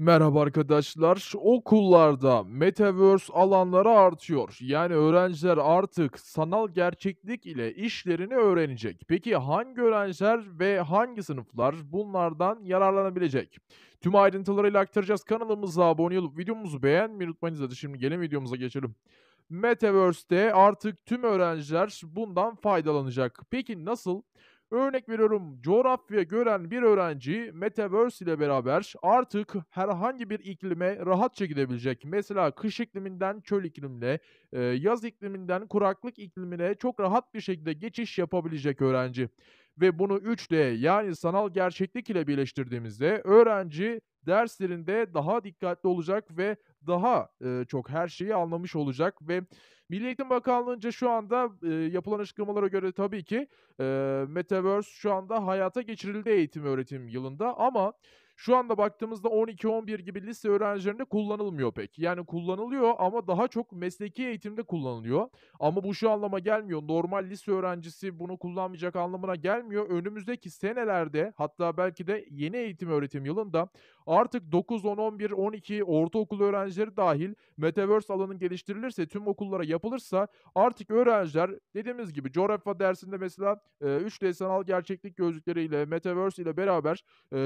Merhaba arkadaşlar. Okullarda metaverse alanları artıyor. Yani öğrenciler artık sanal gerçeklik ile işlerini öğrenecek. Peki hangi öğrenciler ve hangi sınıflar bunlardan yararlanabilecek? Tüm ayrıntılarıyla aktaracağız. Kanalımıza abone olup videomuzu beğenmeyi unutmayınız. Hadi şimdi gelin videomuza geçelim. Metaverse'te artık tüm öğrenciler bundan faydalanacak. Peki nasıl? Örnek veriyorum coğrafya gören bir öğrenci Metaverse ile beraber artık herhangi bir iklime rahatça gidebilecek. Mesela kış ikliminden çöl iklimine, e, yaz ikliminden kuraklık iklimine çok rahat bir şekilde geçiş yapabilecek öğrenci. Ve bunu 3D yani sanal gerçeklik ile birleştirdiğimizde öğrenci derslerinde daha dikkatli olacak ve daha e, çok her şeyi anlamış olacak ve Milli Eğitim Bakanlığı'nca şu anda e, yapılan açıklamalara göre tabii ki e, Metaverse şu anda hayata geçirildi eğitim öğretim yılında ama şu anda baktığımızda 12-11 gibi lise öğrencilerinde kullanılmıyor pek. Yani kullanılıyor ama daha çok mesleki eğitimde kullanılıyor. Ama bu şu anlama gelmiyor. Normal lise öğrencisi bunu kullanmayacak anlamına gelmiyor. Önümüzdeki senelerde hatta belki de yeni eğitim öğretim yılında artık 9, 10, 11, 12 ortaokul öğrencileri dahil Metaverse alanı geliştirilirse tüm okullara yapılırsa artık öğrenciler dediğimiz gibi coğrafya dersinde mesela e, 3D sanal gerçeklik gözlükleriyle Metaverse ile beraber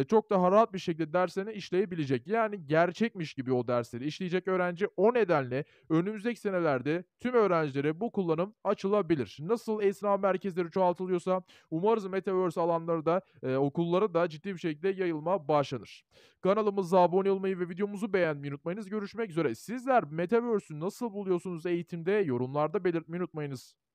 çok daha rahat bir şekilde derslerini işleyebilecek. Yani gerçekmiş gibi o dersleri işleyecek öğrenci. O nedenle önümüzdeki senelerde tüm öğrencilere bu kullanım açılabilir. Nasıl esnaf merkezleri çoğaltılıyorsa umarız Metaverse alanları da e, okullara da ciddi bir şekilde yayılma başlanır. Kanalımıza abone olmayı ve videomuzu beğenmeyi unutmayınız. Görüşmek üzere. Sizler Metaverse'ü nasıl buluyorsunuz eğitimde? Yorumlarda belirtmeyi unutmayınız.